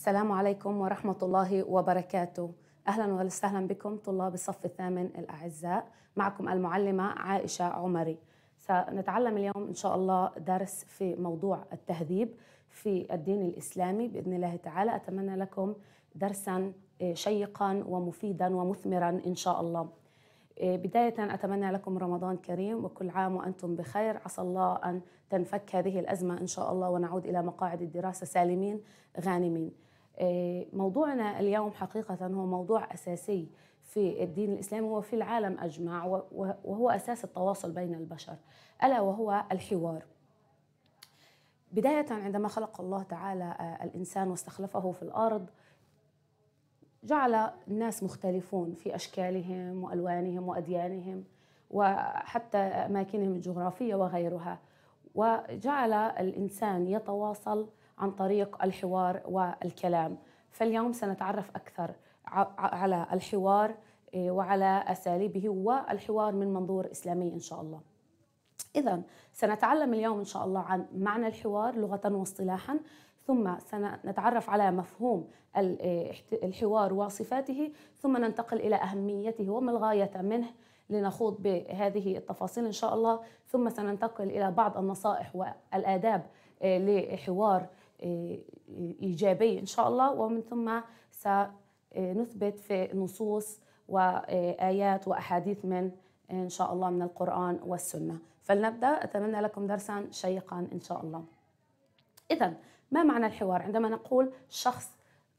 السلام عليكم ورحمة الله وبركاته أهلا وسهلا بكم طلاب الصف الثامن الأعزاء معكم المعلمة عائشة عمري سنتعلم اليوم إن شاء الله درس في موضوع التهذيب في الدين الإسلامي بإذن الله تعالى أتمنى لكم درسا آه، شيقا ومفيدا ومثمرا إن شاء الله آه، بداية أتمنى لكم رمضان كريم وكل عام وأنتم بخير عسى الله أن تنفك هذه الأزمة إن شاء الله ونعود إلى مقاعد الدراسة سالمين غانمين آه، موضوعنا اليوم حقيقة هو موضوع أساسي في الدين الإسلامي وفي العالم أجمع وهو أساس التواصل بين البشر ألا وهو الحوار بداية عندما خلق الله تعالى آه، الإنسان واستخلفه في الأرض جعل الناس مختلفون في أشكالهم وألوانهم وأديانهم وحتى أماكنهم الجغرافية وغيرها وجعل الإنسان يتواصل عن طريق الحوار والكلام فاليوم سنتعرف أكثر على الحوار إيه، وعلى أساليبه والحوار من منظور إسلامي إن شاء الله إذا سنتعلم اليوم إن شاء الله عن معنى الحوار لغة واصطلاحا ثم سنتعرف على مفهوم إيه، الحوار وصفاته ثم ننتقل إلى أهميته وما الغاية منه لنخوض بهذه التفاصيل إن شاء الله ثم سننتقل إلى بعض النصائح والآداب إيه، لحوار إيجابي إن شاء الله ومن ثم سنثبت في نصوص وآيات وأحاديث من إن شاء الله من القرآن والسنة فلنبدأ أتمنى لكم درسا شيقا إن شاء الله إذا ما معنى الحوار عندما نقول شخص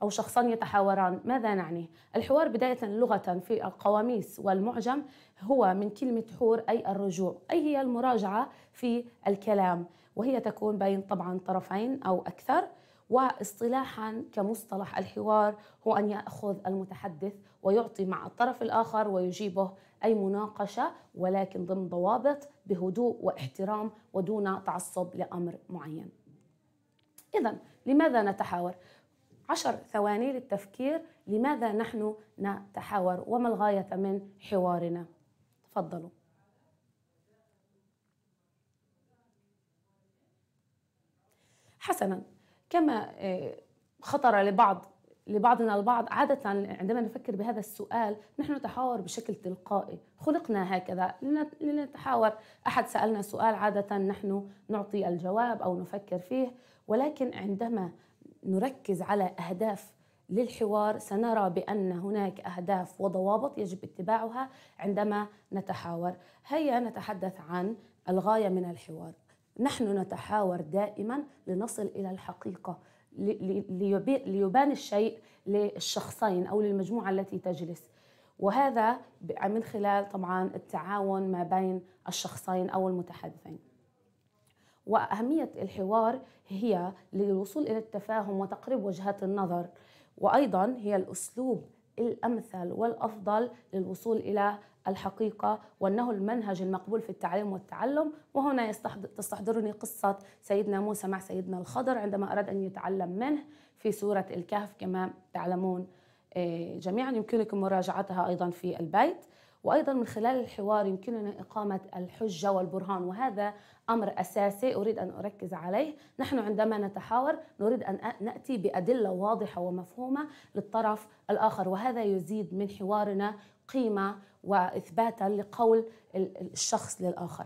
أو شخصان يتحاوران ماذا نعني؟ الحوار بداية لغة في القواميس والمعجم هو من كلمة حور أي الرجوع أي هي المراجعة في الكلام وهي تكون بين طبعا طرفين أو أكثر واصطلاحا كمصطلح الحوار هو ان ياخذ المتحدث ويعطي مع الطرف الاخر ويجيبه اي مناقشه ولكن ضمن ضوابط بهدوء واحترام ودون تعصب لامر معين. اذا لماذا نتحاور؟ عشر ثواني للتفكير لماذا نحن نتحاور وما الغايه من حوارنا؟ تفضلوا. حسنا كما آه، خطر لبعض لبعضنا البعض عادة عندما نفكر بهذا السؤال نحن نتحاور بشكل تلقائي خلقنا هكذا لنتحاور أحد سألنا سؤال عادة نحن نعطي الجواب أو نفكر فيه ولكن عندما نركز على أهداف للحوار سنرى بأن هناك أهداف وضوابط يجب اتباعها عندما نتحاور هيا نتحدث عن الغاية من الحوار نحن نتحاور دائما لنصل الى الحقيقه ليبان الشيء للشخصين او للمجموعه التي تجلس وهذا من خلال طبعا التعاون ما بين الشخصين او المتحدثين واهميه الحوار هي للوصول الى التفاهم وتقريب وجهات النظر وايضا هي الاسلوب الامثل والافضل للوصول الى الحقيقة وأنه المنهج المقبول في التعليم والتعلم وهنا تستحضرني قصة سيدنا موسى مع سيدنا الخضر عندما أراد أن يتعلم منه في سورة الكهف كما تعلمون آه، جميعا يمكنكم مراجعتها أيضا في البيت وايضا من خلال الحوار يمكننا اقامه الحجه والبرهان وهذا امر اساسي اريد ان اركز عليه، نحن عندما نتحاور نريد ان ناتي بادله واضحه ومفهومه للطرف الاخر وهذا يزيد من حوارنا قيمه واثباتا لقول الشخص للاخر.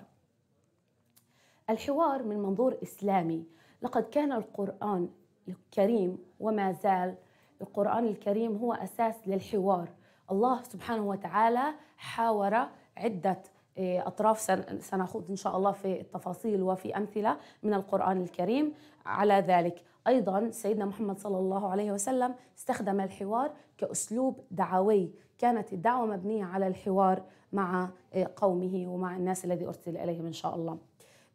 الحوار من منظور اسلامي، لقد كان القران الكريم وما زال القران الكريم هو اساس للحوار، الله سبحانه وتعالى حاور عده آه، أطراف سنخوض إن شاء الله في التفاصيل وفي أمثلة من القرآن الكريم على ذلك أيضا سيدنا محمد صلى الله عليه وسلم استخدم الحوار كأسلوب دعوي كانت الدعوة مبنية على الحوار مع آه، قومه ومع الناس الذي أرسل إليهم إن شاء الله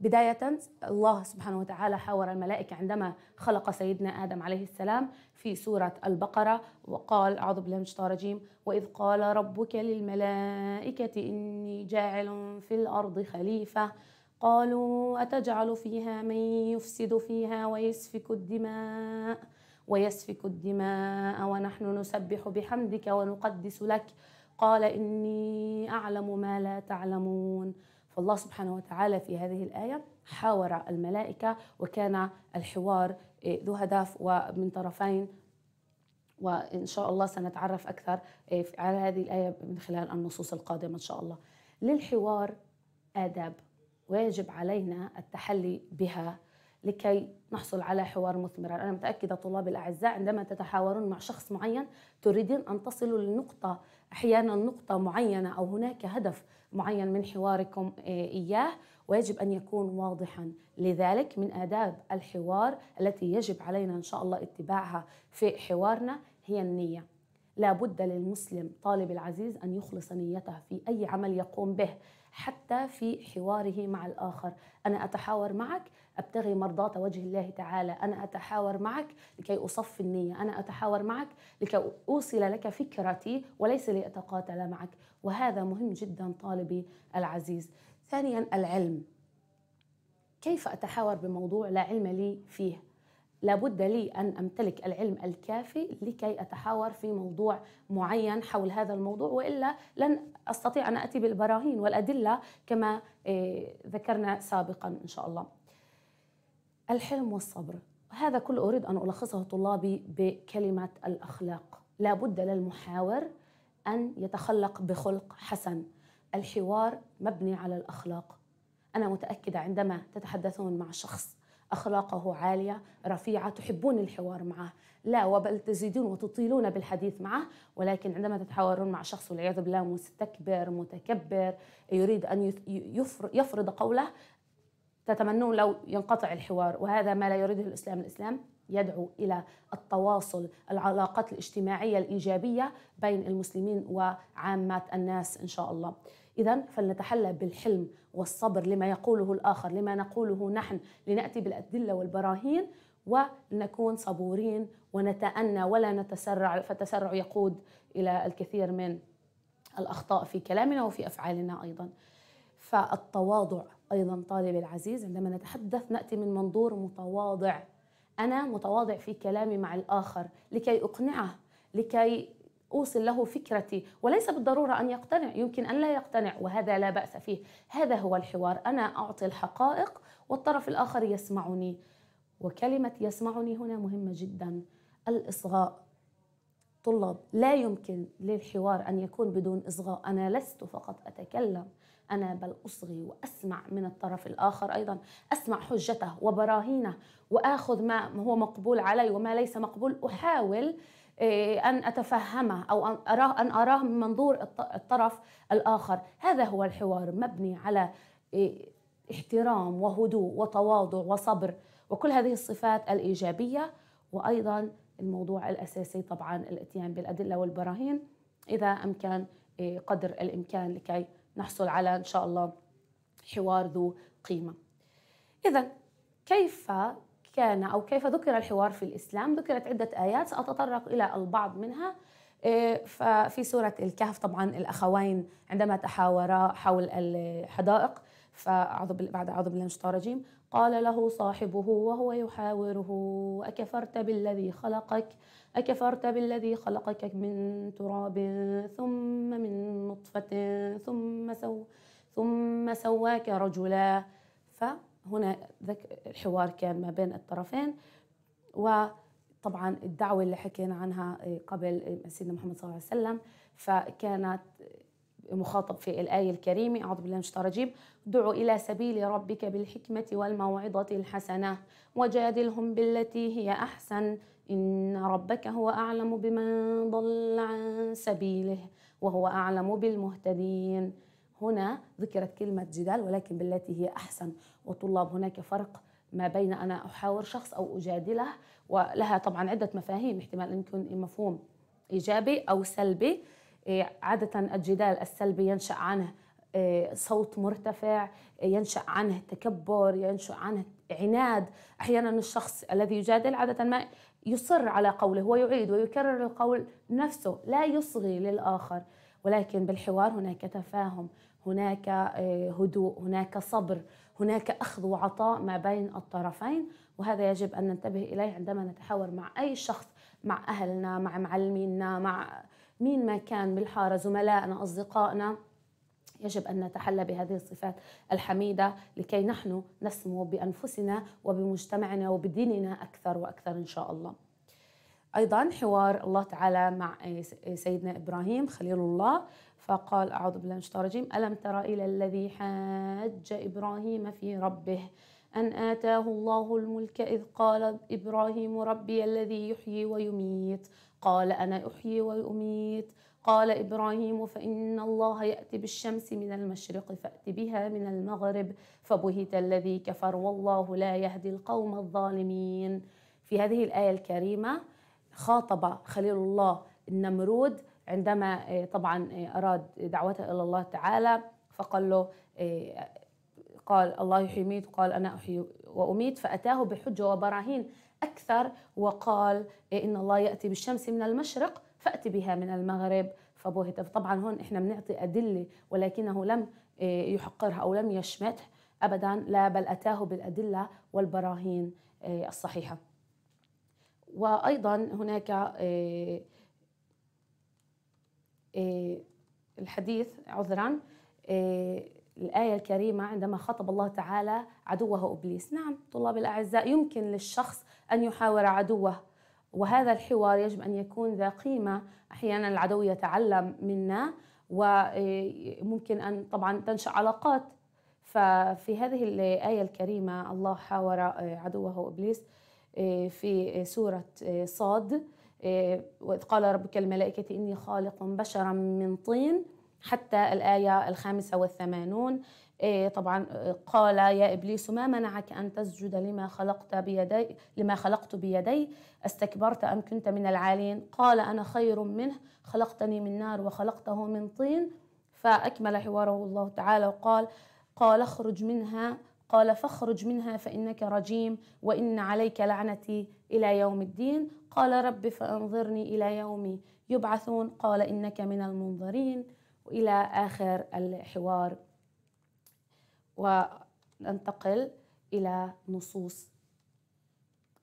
بداية الله سبحانه وتعالى حاور الملائكة عندما خلق سيدنا آدم عليه السلام في سورة البقرة وقال أعوذ بالله من الشيطان الرجيم وإذ قال ربك للملائكة إني جاعل في الأرض خليفة قالوا أتجعل فيها من يفسد فيها ويسفك الدماء ويسفك الدماء ونحن نسبح بحمدك ونقدس لك قال إني أعلم ما لا تعلمون فالله سبحانه وتعالى في هذه الآية حاور الملائكة وكان الحوار إيه، ذو هدف ومن طرفين وإن شاء الله سنتعرف أكثر إيه، على هذه الآية من خلال النصوص القادمة إن شاء الله للحوار آداب ويجب علينا التحلي بها لكي نحصل على حوار مثمرا أنا متأكدة طلاب الأعزاء عندما تتحاورون مع شخص معين تريدين أن تصلوا لنقطة أحيانا نقطة معينة أو هناك هدف معين من حواركم آه، إياه ويجب أن يكون واضحا لذلك من آداب الحوار التي يجب علينا إن شاء الله اتباعها في حوارنا هي النية لا بد للمسلم طالب العزيز أن يخلص نيته في أي عمل يقوم به حتى في حواره مع الآخر أنا أتحاور معك أبتغي مرضاة وجه الله تعالى أنا أتحاور معك لكي أصفي النية أنا أتحاور معك لكي أوصل لك فكرتي وليس لأتقاتل معك وهذا مهم جدا طالبي العزيز ثانيا العلم كيف أتحاور بموضوع لا علم لي فيه لابد لي أن أمتلك العلم الكافي لكي أتحاور في موضوع معين حول هذا الموضوع وإلا لن أستطيع أن أتي بالبراهين والأدلة كما آه، ذكرنا سابقا إن شاء الله الحلم والصبر هذا كل أريد أن ألخصه طلابي بكلمة الأخلاق لا بد للمحاور أن يتخلق بخلق حسن الحوار مبني على الأخلاق أنا متأكدة عندما تتحدثون مع شخص أخلاقه عالية رفيعة تحبون الحوار معه لا وبل تزيدون وتطيلون بالحديث معه ولكن عندما تتحاورون مع شخص والعياذ بالله مستكبر متكبر يريد أن يفرض قوله تتمنون لو ينقطع الحوار وهذا ما لا يريده الإسلام الإسلام يدعو إلى التواصل العلاقات الاجتماعية الإيجابية بين المسلمين وعامة الناس إن شاء الله إذا فلنتحلى بالحلم والصبر لما يقوله الآخر لما نقوله نحن لنأتي بالأدلة والبراهين ونكون صبورين ونتأنى ولا نتسرع فالتسرع يقود إلى الكثير من الأخطاء في كلامنا وفي أفعالنا أيضا فالتواضع أيضا طالب العزيز عندما نتحدث نأتي من منظور متواضع أنا متواضع في كلامي مع الآخر لكي أقنعه لكي أوصل له فكرتي وليس بالضرورة أن يقتنع يمكن أن لا يقتنع وهذا لا بأس فيه هذا هو الحوار أنا أعطي الحقائق والطرف الآخر يسمعني وكلمة يسمعني هنا مهمة جدا الإصغاء طلاب لا يمكن للحوار أن يكون بدون إصغاء أنا لست فقط أتكلم أنا بل أصغي وأسمع من الطرف الآخر أيضا أسمع حجته وبراهينه وآخذ ما هو مقبول علي وما ليس مقبول أحاول إيه، أن أتفهمه أو أن أراه, أن أراه من منظور الطرف الآخر هذا هو الحوار مبني على إيه، احترام وهدوء وتواضع وصبر وكل هذه الصفات الإيجابية وأيضا الموضوع الأساسي طبعا الإتيان بالأدلة والبراهين إذا أمكن إيه، قدر الإمكان لكي نحصل على إن شاء الله حوار ذو قيمة إذا كيف كان أو كيف ذكر الحوار في الإسلام ذكرت عدة آيات سأتطرق إلى البعض منها إيه، ففي سورة الكهف طبعا الأخوين عندما تحاورا حول الحدائق فأعوذ بعد أعوذ بالله من الشيطان الرجيم قال له صاحبه وهو يحاوره أكفرت بالذي خلقك أكفرت بالذي خلقك من تراب ثم من نطفة ثم سو ثم سواك رجلا فهنا الحوار كان ما بين الطرفين وطبعا الدعوة اللي حكينا عنها قبل سيدنا محمد صلى الله عليه وسلم فكانت مخاطب في الآية الكريمة أعوذ بالله من الشيطان الرجيم دعوا إلى سبيل ربك بالحكمة والموعظة الحسنة وجادلهم بالتي هي أحسن إن ربك هو أعلم بمن ضل عن سبيله وهو أعلم بالمهتدين هنا ذكرت كلمة جدال ولكن بالتي هي أحسن وطلاب هناك فرق ما بين أنا أحاور شخص أو أجادله ولها طبعا عدة مفاهيم احتمال أن يكون مفهوم إيجابي أو سلبي إيه، عادة الجدال السلبي ينشأ عنه إيه، صوت مرتفع ينشأ عنه تكبر ينشأ عنه عناد أحيانا الشخص الذي يجادل عادة ما يصر على قوله ويعيد ويكرر القول نفسه لا يصغي للآخر ولكن بالحوار هناك تفاهم هناك إيه، هدوء هناك صبر هناك أخذ وعطاء ما بين الطرفين وهذا يجب أن ننتبه إليه عندما نتحاور مع أي شخص مع أهلنا مع معلمينا مع مين ما كان بالحاره زملائنا اصدقائنا يجب ان نتحلى بهذه الصفات الحميده لكي نحن نسمو بانفسنا وبمجتمعنا وبديننا اكثر واكثر ان شاء الله. ايضا حوار الله تعالى مع سيدنا ابراهيم خليل الله فقال اعوذ بالله من الشيطان الرجيم الم تر الى الذي حاج ابراهيم في ربه أن آتاه الله الملك إذ قال إبراهيم ربي الذي يحيي ويميت قال أنا أحيي وأميت قال إبراهيم فإن الله يأتي بالشمس من المشرق فأت بها من المغرب فبهت الذي كفر والله لا يهدي القوم الظالمين في هذه الآية الكريمة خاطب خليل الله النمرود عندما آه، طبعا آه، أراد دعوته إلى الله تعالى فقال له آه، قال الله يحيي ويميت قال أنا أحيي وأميت فأتاه بحجة وبراهين أكثر وقال إيه، إن الله يأتي بالشمس من المشرق فأتي بها من المغرب فبهت طبعا هون إحنا بنعطي أدلة ولكنه لم إيه، يحقرها أو لم يشمتها أبدا لا بل أتاه بالأدلة والبراهين إيه، الصحيحة وأيضا هناك الحديث عذرا الآية الكريمة عندما خطب الله تعالى عدوه إبليس نعم طلاب الأعزاء يمكن للشخص أن يحاور عدوه وهذا الحوار يجب أن يكون ذا قيمة أحيانا العدو يتعلم منا وممكن آه، أن طبعا تنشأ علاقات ففي هذه الآية الكريمة الله حاور آه، عدوه إبليس آه، في سورة صاد وإذ قال ربك الملائكة إني خالق بشرا من طين حتى الآية الخامسة والثمانون إيه، طبعا آه، قال يا ابليس ما منعك ان تسجد لما خلقت بيدي لما خلقت بيدي استكبرت ام كنت من العالين قال انا خير منه خلقتني من نار وخلقته من طين فاكمل حواره الله تعالى وقال قال اخرج منها قال فاخرج منها فانك رجيم وان عليك لعنتي الى يوم الدين قال رب فانظرني الى يوم يبعثون قال انك من المنظرين والى اخر الحوار وننتقل إلى نصوص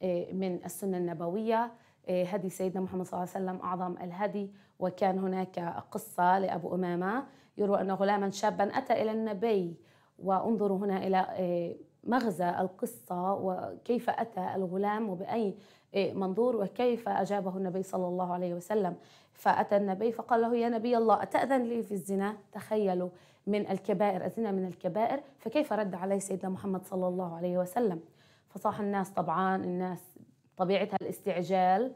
إيه، من السنة النبوية إيه، هدي سيدنا محمد صلى الله عليه وسلم أعظم الهدي وكان هناك قصة لأبو أمامة يروى أن غلاما شابا أتى إلى النبي وانظروا هنا إلى إيه، مغزى القصة وكيف أتى الغلام وبأي منظور وكيف أجابه النبي صلى الله عليه وسلم فأتى النبي فقال له يا نبي الله أتأذن لي في الزنا تخيلوا من الكبائر الزنا من الكبائر فكيف رد عليه سيدنا محمد صلى الله عليه وسلم فصاح الناس طبعا الناس طبيعتها الاستعجال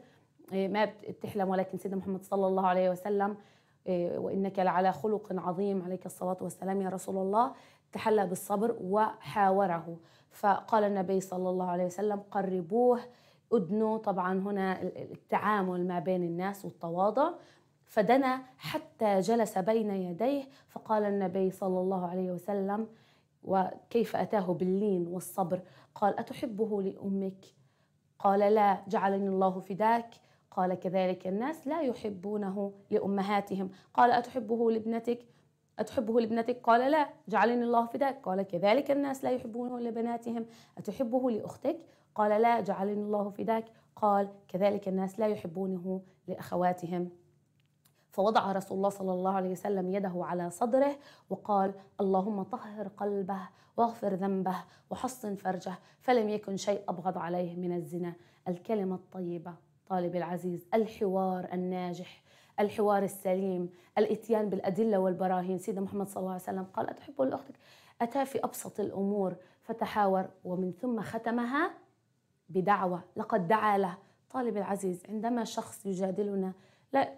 إيه، ما بتحلم ولكن سيدنا محمد صلى الله عليه وسلم إيه، وإنك لعلى خلق عظيم عليك الصلاة والسلام يا رسول الله تحلى بالصبر وحاوره فقال النبي صلى الله عليه وسلم قربوه أدنوا طبعا هنا التعامل ما بين الناس والتواضع فدنا حتى جلس بين يديه فقال النبي صلى الله عليه وسلم وكيف أتاه باللين والصبر قال أتحبه لأمك قال لا جعلني الله فداك قال كذلك الناس لا يحبونه لأمهاتهم قال أتحبه لابنتك أتحبه لابنتك؟ قال لا جعلني الله فداك قال كذلك الناس لا يحبونه لبناتهم أتحبه لأختك؟ قال لا جعلني الله فداك قال كذلك الناس لا يحبونه لأخواتهم فوضع رسول الله صلى الله عليه وسلم يده على صدره وقال اللهم طهر قلبه واغفر ذنبه وحصن فرجه فلم يكن شيء أبغض عليه من الزنا الكلمة الطيبة طالب العزيز الحوار الناجح الحوار السليم الاتيان بالأدلة والبراهين سيدنا محمد صلى الله عليه وسلم قال أتحب لأختك أتى في أبسط الأمور فتحاور ومن ثم ختمها بدعوة لقد دعا له طالب العزيز عندما شخص يجادلنا لا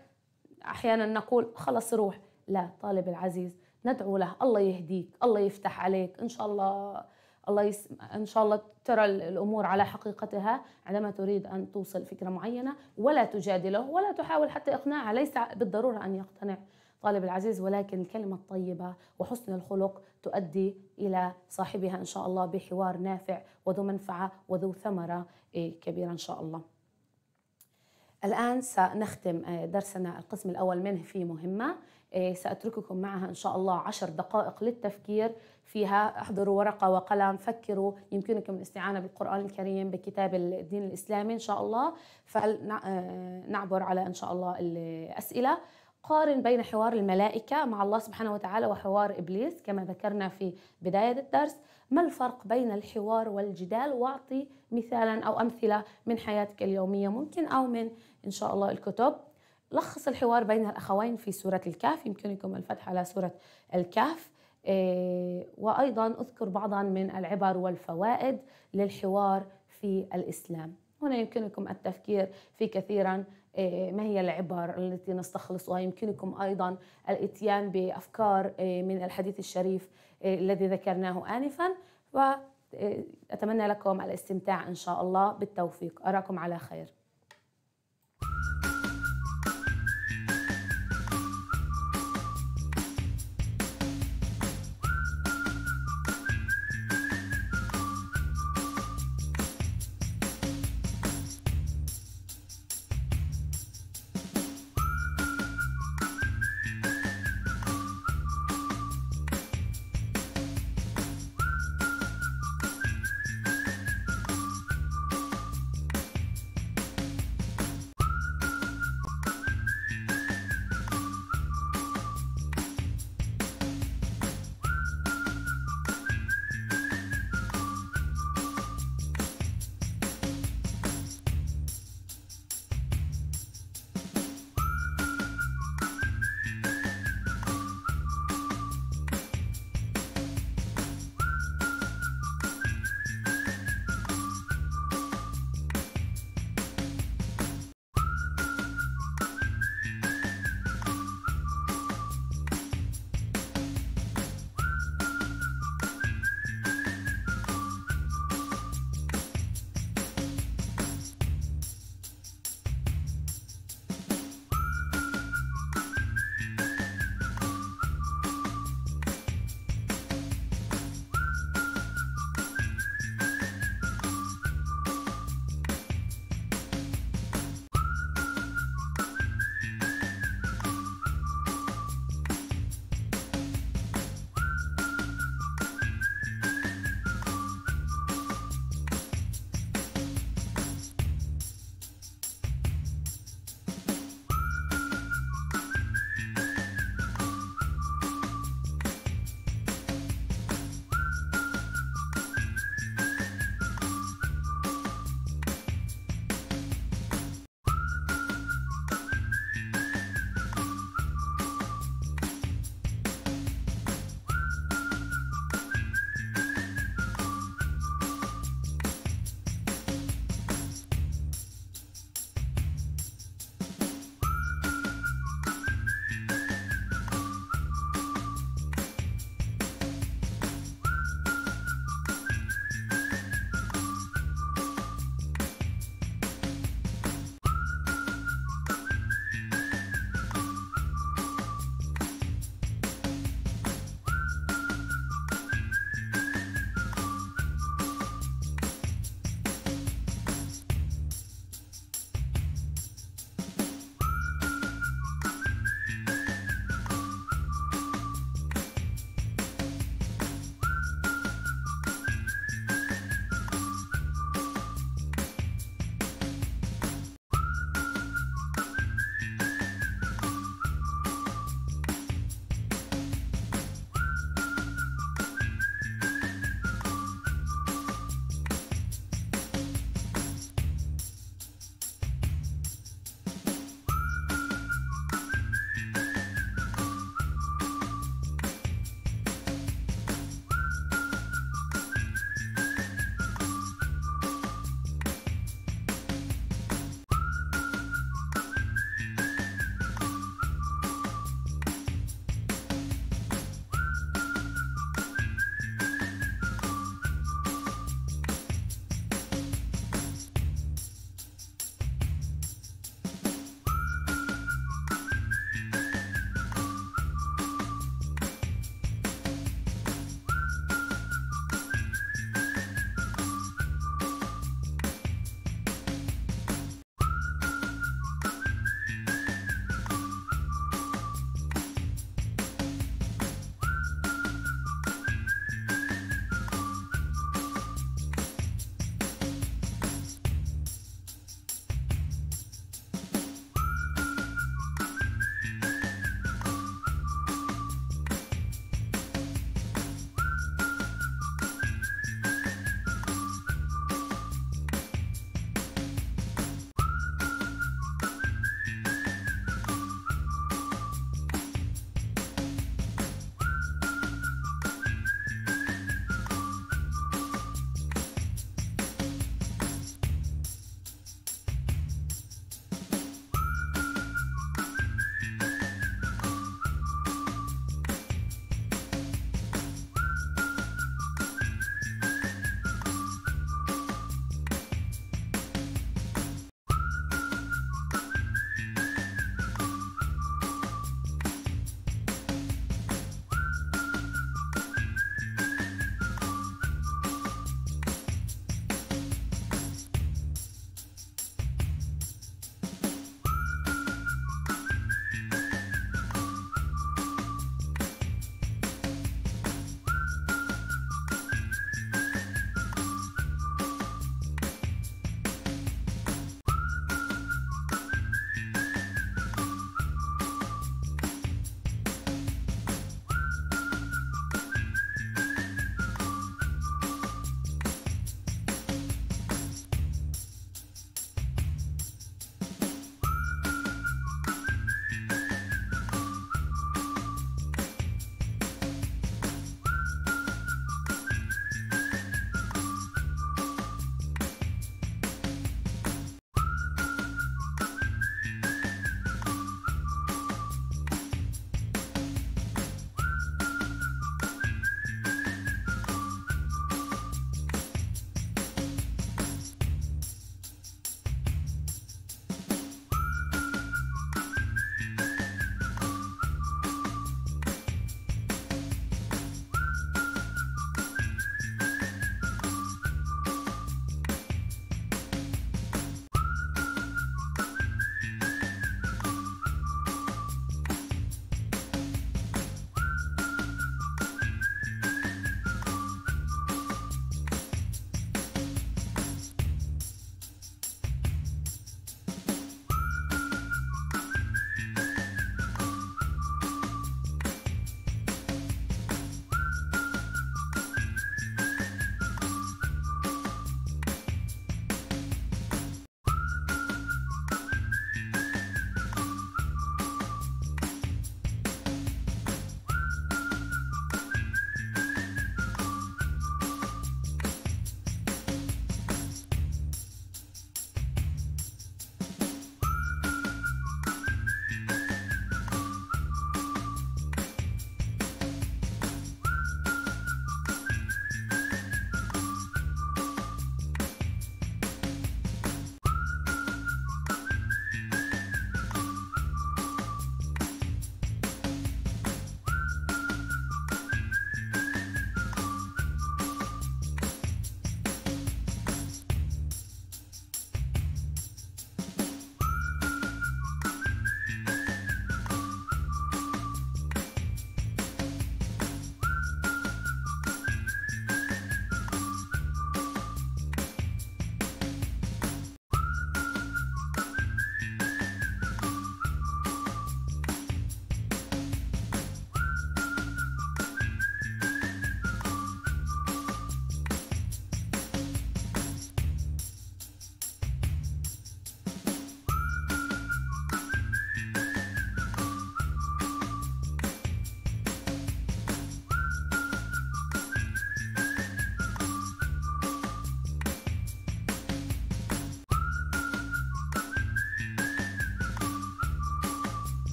احيانا نقول خلص روح لا طالب العزيز ندعو له الله يهديك الله يفتح عليك ان شاء الله الله يس... ان شاء الله ترى الامور على حقيقتها عندما تريد ان توصل فكره معينه ولا تجادله ولا تحاول حتى اقناعه ليس بالضروره ان يقتنع طالب العزيز ولكن الكلمه الطيبه وحسن الخلق تؤدي الى صاحبها ان شاء الله بحوار نافع وذو منفعه وذو ثمره إيه، كبيره ان شاء الله الآن سنختم آه، درسنا القسم الأول منه في مهمة آه، سأترككم معها إن شاء الله عشر دقائق للتفكير فيها احضروا ورقة وقلم فكروا يمكنكم الاستعانة بالقرآن الكريم بكتاب الدين الإسلامي إن شاء الله فنعبر آه، على إن شاء الله الأسئلة قارن بين حوار الملائكة مع الله سبحانه وتعالى وحوار إبليس كما ذكرنا في بداية الدرس ما الفرق بين الحوار والجدال واعطي مثالا أو أمثلة من حياتك اليومية ممكن أو من إن شاء الله الكتب لخص الحوار بين الأخوين في سورة الكهف يمكنكم الفتح على سورة الكهف إيه، وأيضا أذكر بعضا من العبر والفوائد للحوار في الإسلام هنا يمكنكم التفكير في كثيرا إيه، ما هي العبر التي نستخلصها يمكنكم أيضا الاتيان بأفكار إيه، من الحديث الشريف الذي ذكرناه آنفا وأتمنى لكم الاستمتاع إن شاء الله بالتوفيق أراكم على خير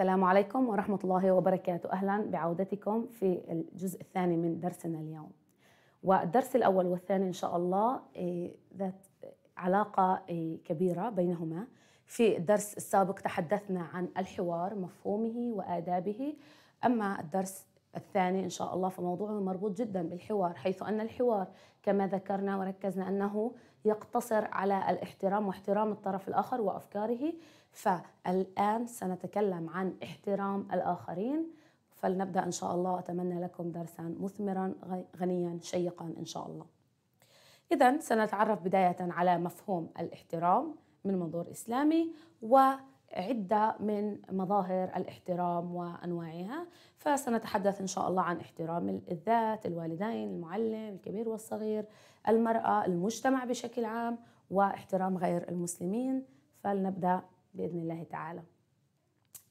السلام عليكم ورحمة الله وبركاته أهلا بعودتكم في الجزء الثاني من درسنا اليوم والدرس الأول والثاني إن شاء الله إيه، ذات علاقة إيه، كبيرة بينهما في الدرس السابق تحدثنا عن الحوار مفهومه وآدابه أما الدرس الثاني إن شاء الله فموضوعه مربوط جدا بالحوار حيث أن الحوار كما ذكرنا وركزنا أنه يقتصر على الاحترام واحترام الطرف الآخر وأفكاره فالآن سنتكلم عن احترام الآخرين فلنبدأ إن شاء الله أتمنى لكم درسا مثمرا غنيا شيقا إن شاء الله إذا سنتعرف بداية على مفهوم الاحترام من منظور إسلامي وعدة من مظاهر الاحترام وأنواعها فسنتحدث إن شاء الله عن احترام الذات الوالدين المعلم الكبير والصغير المرأة المجتمع بشكل عام واحترام غير المسلمين فلنبدأ باذن الله تعالى.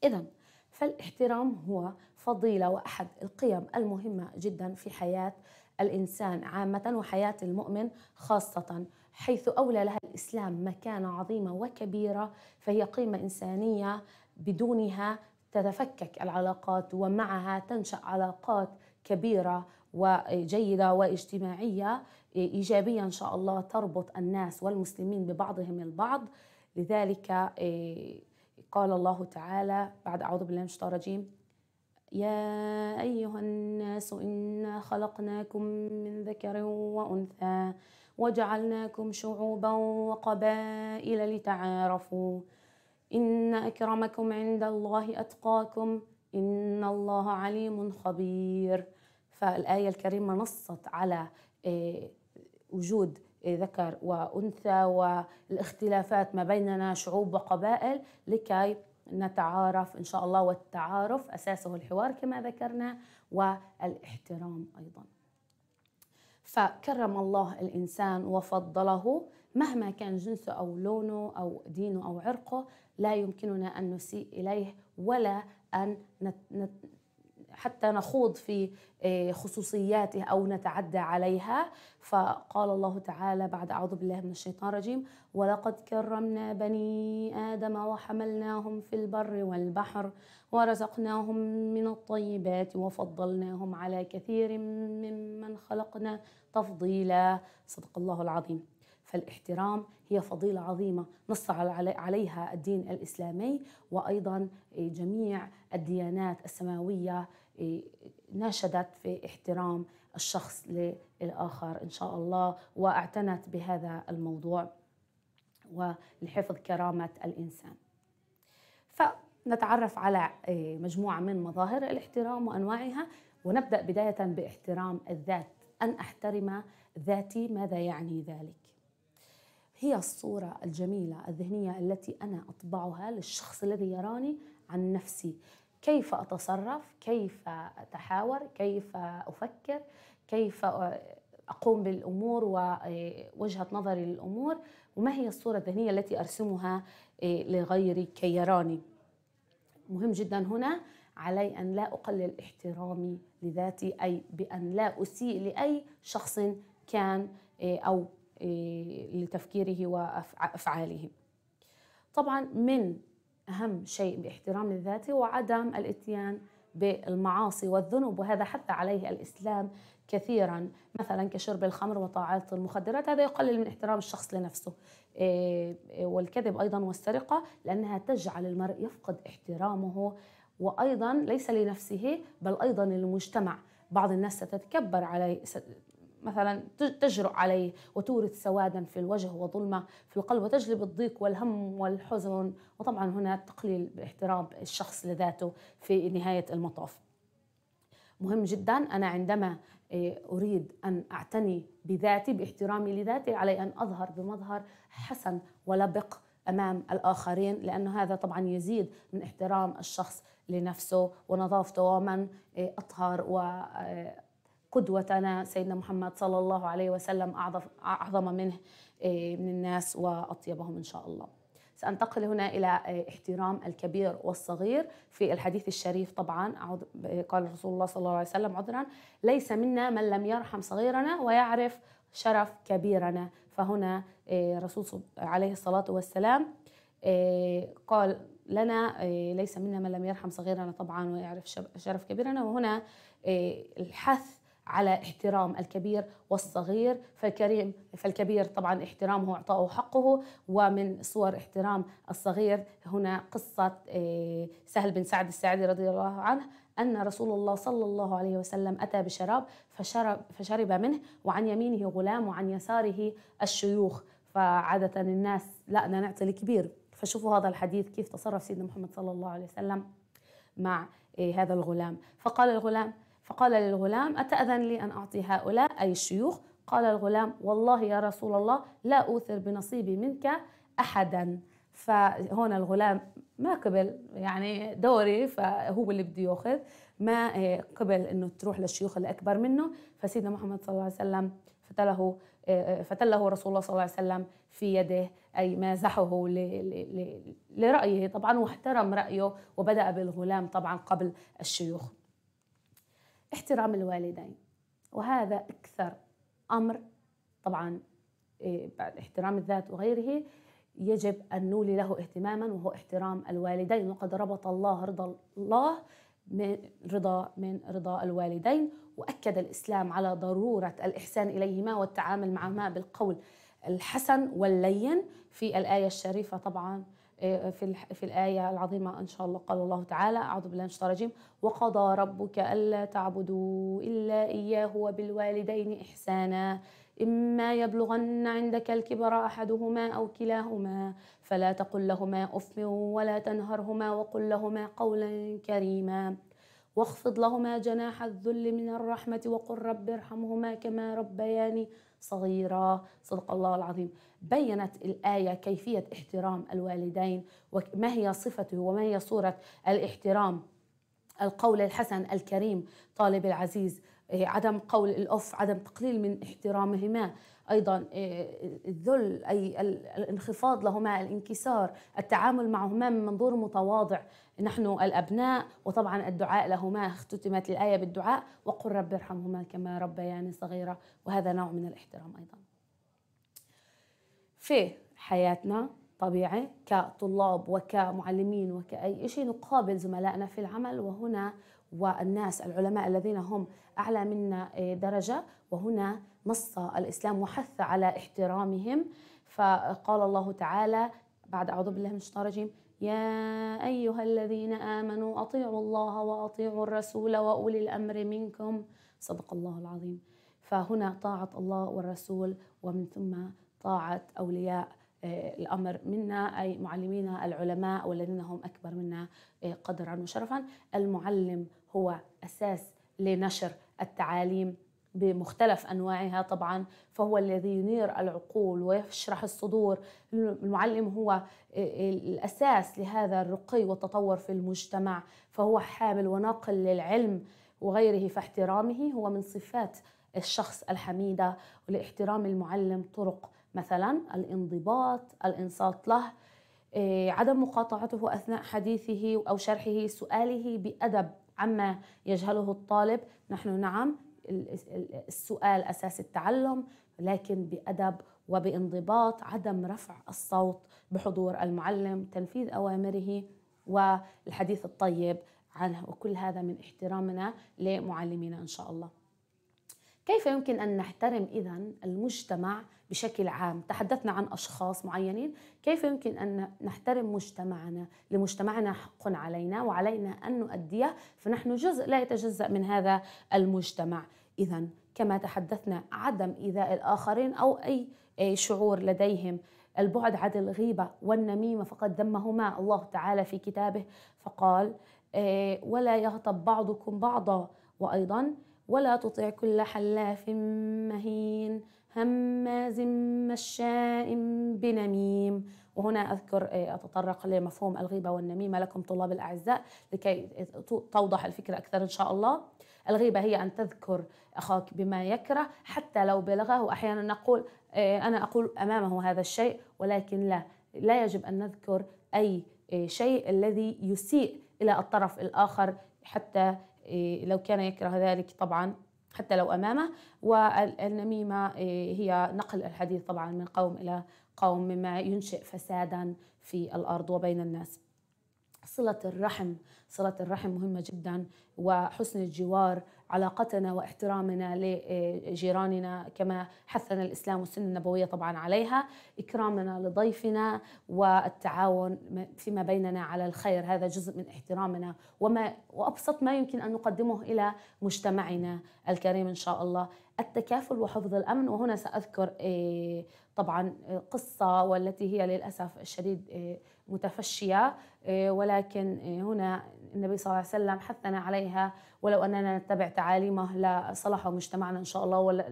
اذا فالاحترام هو فضيله واحد القيم المهمه جدا في حياه الانسان عامه وحياه المؤمن خاصه حيث اولى لها الاسلام مكانه عظيمه وكبيره فهي قيمه انسانيه بدونها تتفكك العلاقات ومعها تنشا علاقات كبيره وجيده واجتماعيه ايجابيه ان شاء الله تربط الناس والمسلمين ببعضهم البعض لذلك إيه، قال الله تعالى بعد أعوذ بالله من الشيطان الرجيم يا أيها الناس إنا خلقناكم من ذكر وأنثى وجعلناكم شعوبا وقبائل لتعارفوا إن أكرمكم عند الله أتقاكم إن الله عليم خبير فالآية الكريمة نصت على إيه، وجود ذكر وانثى والاختلافات ما بيننا شعوب وقبائل لكي نتعارف ان شاء الله والتعارف اساسه الحوار كما ذكرنا والاحترام ايضا. فكرم الله الانسان وفضله مهما كان جنسه او لونه او دينه او عرقه لا يمكننا ان نسيء اليه ولا ان حتى نخوض في آه، خصوصياته أو نتعدى عليها فقال الله تعالى بعد أعوذ بالله من الشيطان الرجيم ولقد كرمنا بني آدم وحملناهم في البر والبحر ورزقناهم من الطيبات وفضلناهم على كثير ممن خلقنا تفضيلا صدق الله العظيم فالاحترام هي فضيلة عظيمة نص عليها الدين الإسلامي وأيضا آه، جميع الديانات السماوية ناشدت في احترام الشخص للآخر إن شاء الله واعتنت بهذا الموضوع ولحفظ كرامة الإنسان فنتعرف على آه، مجموعة من مظاهر الاحترام وأنواعها ونبدأ بداية باحترام الذات أن أحترم ذاتي ماذا يعني ذلك؟ هي الصورة الجميلة الذهنية التي أنا أطبعها للشخص الذي يراني عن نفسي كيف اتصرف كيف اتحاور كيف افكر كيف اقوم بالامور ووجهه نظري للامور وما هي الصوره الذهنيه التي ارسمها إيه، لغيري كي يراني مهم جدا هنا علي ان لا اقلل احترامي لذاتي اي بان لا اسيء لاي شخص كان إيه، او إيه، لتفكيره وافعاله طبعا من أهم شيء باحترام الذات هو عدم الاتيان بالمعاصي والذنوب وهذا حتى عليه الإسلام كثيرا مثلا كشرب الخمر وطاعات المخدرات هذا يقلل من احترام الشخص لنفسه إيه، إيه، والكذب أيضا والسرقة لأنها تجعل المرء يفقد احترامه وأيضا ليس لنفسه بل أيضا للمجتمع بعض الناس ستتكبر عليه مثلا تجرؤ عليه وتورث سوادا في الوجه وظلمة في القلب وتجلب الضيق والهم والحزن وطبعا هنا تقليل باحترام الشخص لذاته في نهاية المطاف مهم جدا أنا عندما إيه، أريد أن أعتني بذاتي باحترامي لذاتي علي أن أظهر بمظهر حسن ولبق امام الاخرين لانه هذا طبعا يزيد من احترام الشخص لنفسه ونظافته ومن إيه، اطهر و إيه، قدوتنا سيدنا محمد صلى الله عليه وسلم أعظم, أعظم منه إيه، من الناس وأطيبهم إن شاء الله سأنتقل هنا إلى إيه، احترام الكبير والصغير في الحديث الشريف طبعا إيه، قال رسول الله صلى الله عليه وسلم عذرا ليس منا من لم يرحم صغيرنا ويعرف شرف كبيرنا فهنا رسول عليه الصلاة والسلام قال لنا ليس منا من لم يرحم صغيرنا طبعا ويعرف شرف كبيرنا وهنا الحث على احترام الكبير والصغير فالكريم فالكبير طبعا احترامه واعطائه حقه ومن صور احترام الصغير هنا قصه آه، سهل بن سعد الساعدي رضي الله عنه أن رسول الله صلى الله عليه وسلم أتى بشراب فشرب, فشرب منه وعن يمينه غلام وعن يساره الشيوخ فعادة الناس لا أنا نعطي الكبير فشوفوا هذا الحديث كيف تصرف سيدنا محمد صلى الله عليه وسلم مع آه، هذا الغلام فقال الغلام فقال للغلام أتأذن لي أن أعطي هؤلاء أي الشيوخ قال الغلام والله يا رسول الله لا أوثر بنصيبي منك أحدا فهون الغلام ما قبل يعني دوري فهو اللي بده ياخذ ما إيه، قبل انه تروح للشيوخ الاكبر منه فسيدنا محمد صلى الله عليه وسلم فتله إيه، فتله رسول الله صلى الله عليه وسلم في يده اي مازحه لرايه طبعا واحترم رايه وبدا بالغلام طبعا قبل الشيوخ احترام الوالدين وهذا أكثر أمر طبعا إيه، بعد احترام الذات وغيره يجب أن نولي له اهتماما وهو احترام الوالدين وقد ربط الله رضا الله من رضا من رضا الوالدين وأكد الإسلام على ضرورة الإحسان إليهما والتعامل معهما بالقول الحسن واللين في الآية الشريفة طبعا إيه، في في الايه العظيمه ان شاء الله قال الله تعالى اعوذ بالله من الشيطان الرجيم وقضى ربك الا تعبدوا الا اياه وبالوالدين احسانا إما يبلغن عندك الكبر أحدهما أو كلاهما فلا تقل لهما أف ولا تنهرهما وقل لهما قولا كريما واخفض لهما جناح الذل من الرحمة وقل رب ارحمهما كما ربياني صغيرة صدق الله العظيم بيّنت الآية كيفية احترام الوالدين وما هي صفته وما هي صورة الاحترام القول الحسن الكريم طالب العزيز إيه، عدم قول الأف عدم تقليل من احترامهما ايضا آه، الذل اي الانخفاض لهما الانكسار التعامل معهما من منظور متواضع نحن الابناء وطبعا الدعاء لهما اختتمت الايه بالدعاء وقل رب ارحمهما كما ربياني صغيره وهذا نوع من الاحترام ايضا في حياتنا طبيعي كطلاب وكمعلمين وكأي شيء نقابل زملائنا في العمل وهنا والناس العلماء الذين هم أعلى منا آه، درجة وهنا نص الإسلام وحث على احترامهم فقال الله تعالى بعد أعوذ بالله من الشيطان الرجيم يا أيها الذين آمنوا أطيعوا الله وأطيعوا الرسول وأولي الأمر منكم صدق الله العظيم فهنا طاعة الله والرسول ومن ثم طاعة أولياء آه، الأمر منا أي معلمينا العلماء والذين هم أكبر منا آه، قدرا وشرفا المعلم هو أساس لنشر التعاليم بمختلف انواعها طبعا فهو الذي ينير العقول ويشرح الصدور المعلم هو الاساس لهذا الرقي والتطور في المجتمع فهو حامل وناقل للعلم وغيره فاحترامه هو من صفات الشخص الحميده ولاحترام المعلم طرق مثلا الانضباط الانصات له إيه، عدم مقاطعته اثناء حديثه او شرحه سؤاله بادب عما يجهله الطالب نحن نعم السؤال اساس التعلم لكن بادب وبانضباط عدم رفع الصوت بحضور المعلم تنفيذ اوامره والحديث الطيب عنه وكل هذا من احترامنا لمعلمينا ان شاء الله كيف يمكن ان نحترم اذا المجتمع بشكل عام تحدثنا عن اشخاص معينين كيف يمكن ان نحترم مجتمعنا لمجتمعنا حق علينا وعلينا ان نؤديه فنحن جزء لا يتجزا من هذا المجتمع إذا كما تحدثنا عدم إيذاء الآخرين أو أي شعور لديهم البعد عن الغيبة والنميمة فقد ذمهما الله تعالى في كتابه فقال آه، ولا يغتب بعضكم بعضا وأيضا ولا تطع كل حلاف مهين هماز مشاء بنميم وهنا أذكر آه، أتطرق لمفهوم الغيبة والنميمة لكم طلاب الأعزاء لكي توضح الفكرة أكثر إن شاء الله الغيبة هي أن تذكر أخاك بما يكره حتى لو بلغه وأحيانا نقول آه، أنا أقول أمامه هذا الشيء ولكن لا لا يجب أن نذكر أي آه، شيء الذي يسيء إلى الطرف الآخر حتى آه، لو كان يكره ذلك طبعا حتى لو أمامه والنميمة هي نقل الحديث طبعا من قوم إلى قوم مما ينشئ فسادا في الأرض وبين الناس صلة الرحم صلة الرحم مهمة جدا وحسن الجوار علاقتنا واحترامنا لجيراننا كما حثنا الإسلام والسنة النبوية طبعا عليها إكرامنا لضيفنا والتعاون فيما بيننا على الخير هذا جزء من احترامنا وما وأبسط ما يمكن أن نقدمه إلى مجتمعنا الكريم إن شاء الله التكافل وحفظ الامن وهنا ساذكر آه، طبعا آه، قصه والتي هي للاسف الشديد آه، متفشيه ولكن هنا النبي صلى الله عليه وسلم حثنا عليها ولو اننا نتبع تعاليمه لصلح مجتمعنا ان شاء الله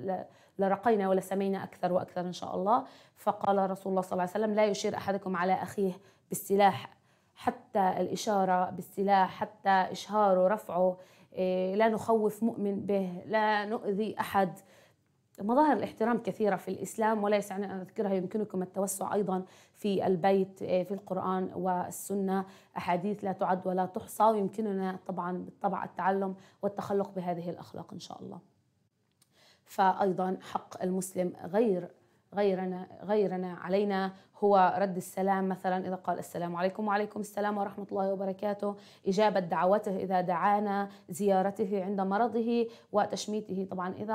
لرقينا ولسمينا اكثر واكثر ان شاء الله فقال رسول الله صلى الله عليه وسلم لا يشير احدكم على اخيه بالسلاح حتى الاشاره بالسلاح حتى اشهاره رفعه إيه، لا نخوف مؤمن به لا نؤذي أحد مظاهر الاحترام كثيرة في الإسلام ولا يسعني أن أذكرها يمكنكم التوسع أيضا في البيت إيه، في القرآن والسنة أحاديث لا تعد ولا تحصى ويمكننا طبعا بالطبع التعلم والتخلق بهذه الأخلاق إن شاء الله فأيضا حق المسلم غير غيرنا غيرنا علينا هو رد السلام مثلا إذا قال السلام عليكم وعليكم السلام ورحمة الله وبركاته إجابة دعوته إذا دعانا زيارته عند مرضه وتشميته طبعا إذا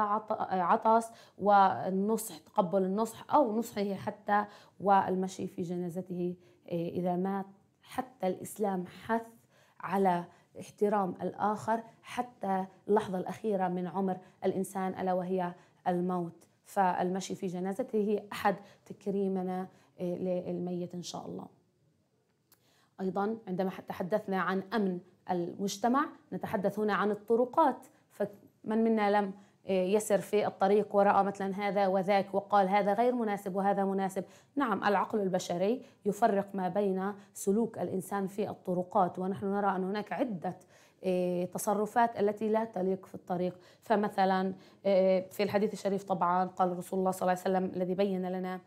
عطس والنصح تقبل النصح أو نصحه حتى والمشي في جنازته إيه، إذا مات حتى الإسلام حث على احترام الآخر حتى اللحظة الأخيرة من عمر الإنسان ألا وهي الموت فالمشي في جنازته هي أحد تكريمنا آه، للميت إن شاء الله أيضا عندما تحدثنا عن أمن المجتمع نتحدث هنا عن الطرقات فمن منا لم آه، يسر في الطريق ورأى مثلا هذا وذاك وقال هذا غير مناسب وهذا مناسب نعم العقل البشري يفرق ما بين سلوك الإنسان في الطرقات ونحن نرى أن هناك عدة إيه، تصرفات التي لا تليق في الطريق فمثلا إيه، في الحديث الشريف طبعا قال رسول الله صلى الله عليه وسلم الذي بين لنا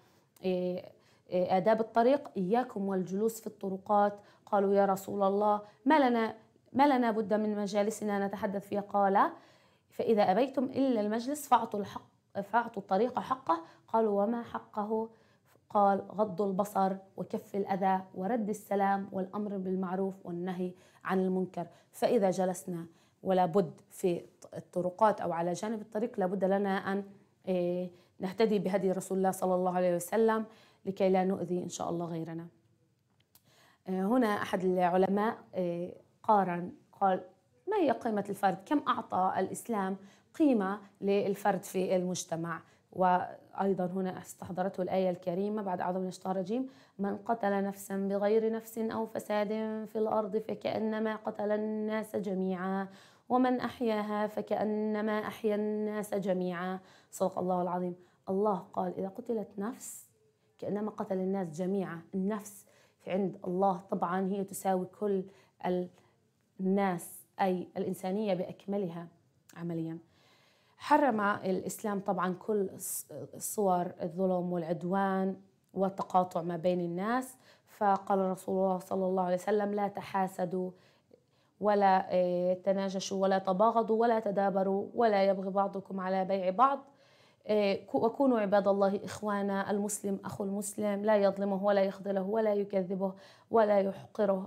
إيه، آداب الطريق إياكم والجلوس في الطرقات قالوا يا رسول الله ما لنا ما لنا بد من مجالسنا نتحدث فيها قال فإذا أبيتم إلا المجلس فأعطوا الحق فأعطوا الطريق حقه قالوا وما حقه قال غض البصر وكف الأذى ورد السلام والأمر بالمعروف والنهي عن المنكر فإذا جلسنا ولا بد في الطرقات أو على جانب الطريق لابد لنا أن إيه، نهتدي بهدي رسول الله صلى الله عليه وسلم لكي لا نؤذي إن شاء الله غيرنا إيه، هنا أحد العلماء إيه، قارن قال ما هي قيمة الفرد؟ كم أعطى الإسلام قيمة للفرد في المجتمع؟ وأيضا هنا استحضرته الآية الكريمة بعد أعوذ من الشيطان الرجيم من قتل نفسا بغير نفس أو فساد في الأرض فكأنما قتل الناس جميعا ومن أحياها فكأنما أحيا الناس جميعا صدق الله العظيم الله قال إذا قتلت نفس كأنما قتل الناس جميعا النفس في عند الله طبعا هي تساوي كل الناس أي الإنسانية بأكملها عمليا حرم الإسلام طبعا كل صور الظلم والعدوان والتقاطع ما بين الناس فقال رسول الله صلى الله عليه وسلم لا تحاسدوا ولا آه، تناجشوا ولا تباغضوا ولا تدابروا ولا يبغي بعضكم على بيع بعض آه، وكونوا عباد الله إخوانا المسلم أخو المسلم لا يظلمه ولا يخذله ولا يكذبه ولا يحقره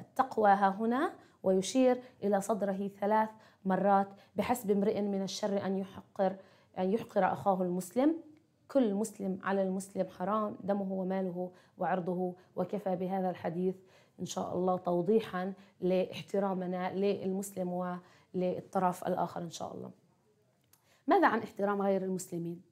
التقوى ها هنا ويشير إلى صدره ثلاث مرات بحسب امرئ من الشر أن يحقر أن يحقر أخاه المسلم كل مسلم على المسلم حرام دمه وماله وعرضه وكفى بهذا الحديث إن شاء الله توضيحا لاحترامنا للمسلم وللطرف الآخر إن شاء الله ماذا عن احترام غير المسلمين؟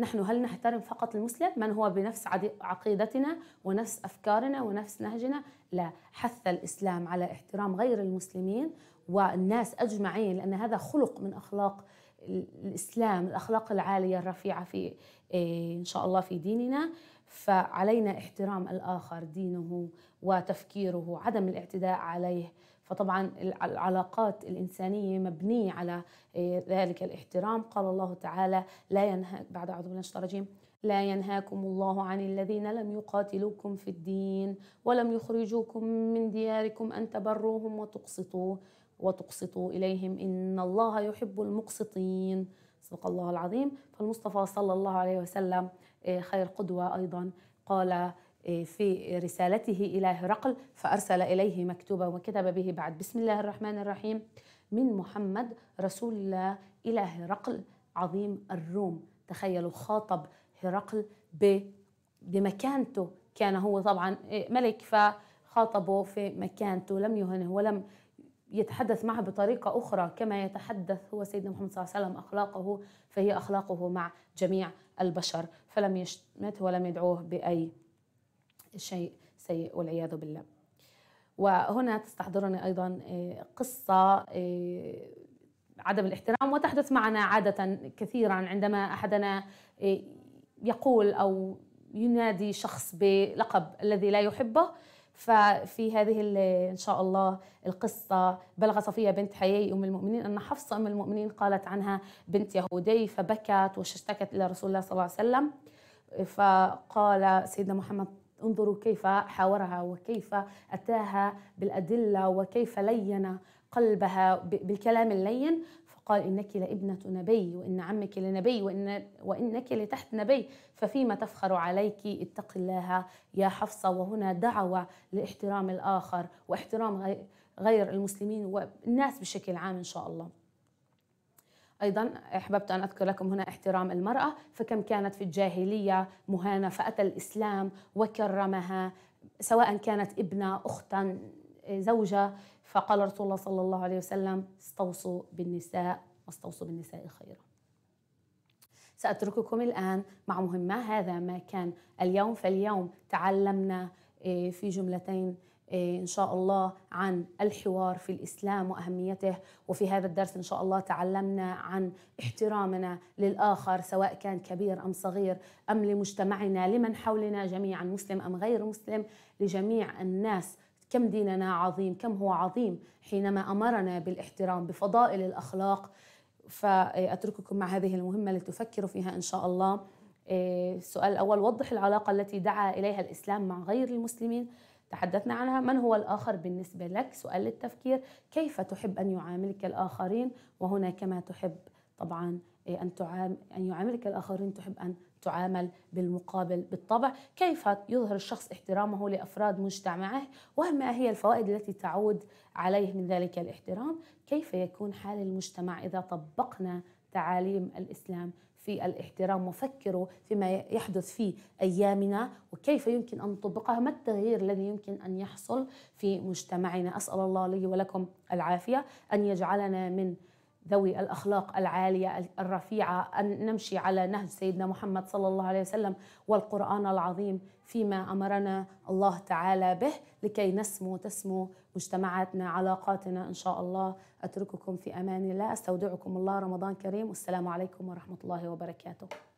نحن هل نحترم فقط المسلم من هو بنفس عقيدتنا ونفس أفكارنا ونفس نهجنا لا حث الإسلام على احترام غير المسلمين والناس أجمعين لأن هذا خلق من أخلاق الإسلام الأخلاق العالية الرفيعة في إيه، إن شاء الله في ديننا فعلينا احترام الآخر دينه وتفكيره عدم الاعتداء عليه فطبعا العلاقات الإنسانية مبنية على آه، ذلك الاحترام قال الله تعالى لا ينهاك بعد أعوذ بالله الرجيم لا ينهاكم الله عن الذين لم يقاتلوكم في الدين ولم يخرجوكم من دياركم أن تبروهم وتقسطوا وتقسطوا إليهم إن الله يحب المقسطين صدق الله العظيم فالمصطفى صلى الله عليه وسلم آه، خير قدوة أيضا قال إيه، في رسالته إلى هرقل فأرسل إليه مكتوبا وكتب به بعد بسم الله الرحمن الرحيم من محمد رسول الله إلى هرقل عظيم الروم تخيلوا خاطب هرقل بمكانته كان هو طبعا إيه، ملك فخاطبه في مكانته لم يهنه ولم يتحدث معه بطريقة أخرى كما يتحدث هو سيدنا محمد صلى الله عليه وسلم أخلاقه فهي أخلاقه مع جميع البشر فلم يشتمته ولم يدعوه بأي شيء سيء والعياذ بالله وهنا تستحضرني أيضا آه، قصة آه، عدم الاحترام وتحدث معنا عادة كثيرا عندما أحدنا آه، يقول أو ينادي شخص بلقب الذي لا يحبه ففي هذه ان شاء الله القصه بلغ صفيه بنت حيي ام المؤمنين ان حفصه ام المؤمنين قالت عنها بنت يهودي فبكت واشتكت الى رسول الله صلى الله عليه وسلم فقال سيدنا محمد انظروا كيف حاورها وكيف أتاها بالأدلة وكيف لين قلبها بالكلام اللين فقال إنك لابنة نبي وإن عمك لنبي وإن وإنك لتحت نبي ففيما تفخر عليك اتق الله يا حفصة وهنا دعوة لاحترام الآخر واحترام غير المسلمين والناس بشكل عام إن شاء الله أيضا أحببت أن أذكر لكم هنا احترام المرأة فكم كانت في الجاهلية مهانة فأتى الإسلام وكرمها سواء كانت ابنة أختا زوجة فقال رسول الله صلى الله عليه وسلم استوصوا بالنساء واستوصوا بالنساء خيرا سأترككم الآن مع مهمة هذا ما كان اليوم فاليوم تعلمنا إيه، في جملتين إيه، إن شاء الله عن الحوار في الإسلام وأهميته وفي هذا الدرس إن شاء الله تعلمنا عن احترامنا للآخر سواء كان كبير أم صغير أم لمجتمعنا لمن حولنا جميعا مسلم أم غير مسلم لجميع الناس كم ديننا عظيم كم هو عظيم حينما أمرنا بالاحترام بفضائل الأخلاق فأترككم مع هذه المهمة لتفكروا فيها إن شاء الله السؤال إيه، الأول وضح العلاقة التي دعا إليها الإسلام مع غير المسلمين تحدثنا عنها من هو الآخر بالنسبة لك سؤال للتفكير كيف تحب أن يعاملك الآخرين وهنا كما تحب طبعا آه، أن, تعام أن يعاملك الآخرين تحب أن تعامل بالمقابل بالطبع كيف يظهر الشخص احترامه لأفراد مجتمعه وما هي الفوائد التي تعود عليه من ذلك الاحترام كيف يكون حال المجتمع إذا طبقنا تعاليم الإسلام في الاحترام وفكروا فيما يحدث في أيامنا وكيف يمكن أن نطبقها ما التغيير الذي يمكن أن يحصل في مجتمعنا أسأل الله لي ولكم العافية أن يجعلنا من ذوي الأخلاق العالية الرفيعة أن نمشي على نهج سيدنا محمد صلى الله عليه وسلم والقرآن العظيم فيما أمرنا الله تعالى به لكي نسمو تسمو مجتمعاتنا علاقاتنا إن شاء الله أترككم في أمان الله أستودعكم الله رمضان كريم والسلام عليكم ورحمة الله وبركاته